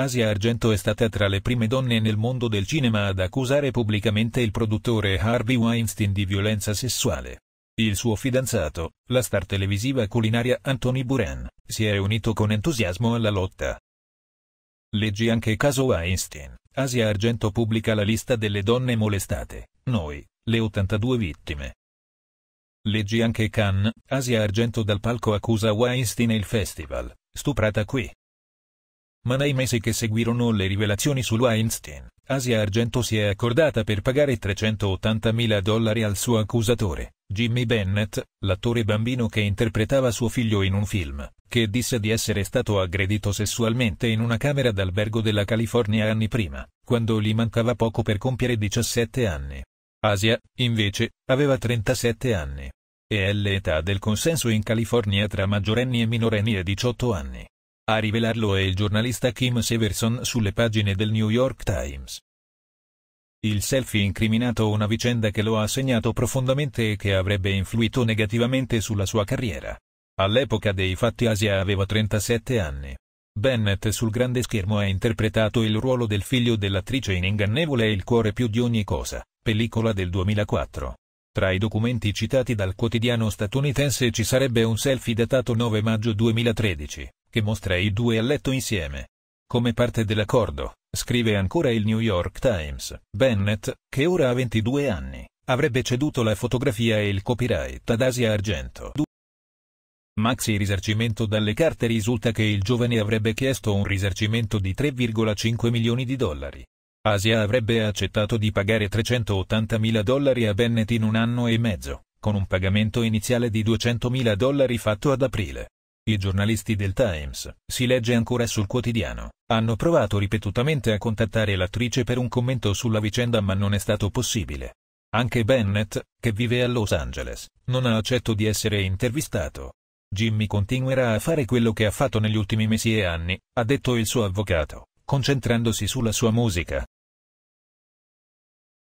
Asia Argento è stata tra le prime donne nel mondo del cinema ad accusare pubblicamente il produttore Harvey Weinstein di violenza sessuale. Il suo fidanzato, la star televisiva culinaria Anthony Buran, si è unito con entusiasmo alla lotta. Leggi anche caso Weinstein. Asia Argento pubblica la lista delle donne molestate, noi, le 82 vittime. Leggi anche Cannes, Asia Argento dal palco accusa Weinstein e il festival, stuprata qui ma nei mesi che seguirono le rivelazioni su Weinstein, Asia Argento si è accordata per pagare 380.000 dollari al suo accusatore, Jimmy Bennett, l'attore bambino che interpretava suo figlio in un film, che disse di essere stato aggredito sessualmente in una camera d'albergo della California anni prima, quando gli mancava poco per compiere 17 anni. Asia, invece, aveva 37 anni. E è l'età del consenso in California tra maggiorenni e minorenni e 18 anni. A rivelarlo è il giornalista Kim Severson sulle pagine del New York Times. Il selfie incriminato una vicenda che lo ha segnato profondamente e che avrebbe influito negativamente sulla sua carriera. All'epoca dei fatti Asia aveva 37 anni. Bennett sul grande schermo ha interpretato il ruolo del figlio dell'attrice in Ingannevole il cuore più di ogni cosa, pellicola del 2004. Tra i documenti citati dal quotidiano statunitense ci sarebbe un selfie datato 9 maggio 2013 che mostra i due a letto insieme. Come parte dell'accordo, scrive ancora il New York Times, Bennett, che ora ha 22 anni, avrebbe ceduto la fotografia e il copyright ad Asia Argento. Maxi risarcimento dalle carte risulta che il giovane avrebbe chiesto un risarcimento di 3,5 milioni di dollari. Asia avrebbe accettato di pagare 380 mila dollari a Bennett in un anno e mezzo, con un pagamento iniziale di 200 mila dollari fatto ad aprile. I giornalisti del Times, si legge ancora sul quotidiano, hanno provato ripetutamente a contattare l'attrice per un commento sulla vicenda ma non è stato possibile. Anche Bennett, che vive a Los Angeles, non ha accetto di essere intervistato. Jimmy continuerà a fare quello che ha fatto negli ultimi mesi e anni, ha detto il suo avvocato, concentrandosi sulla sua musica,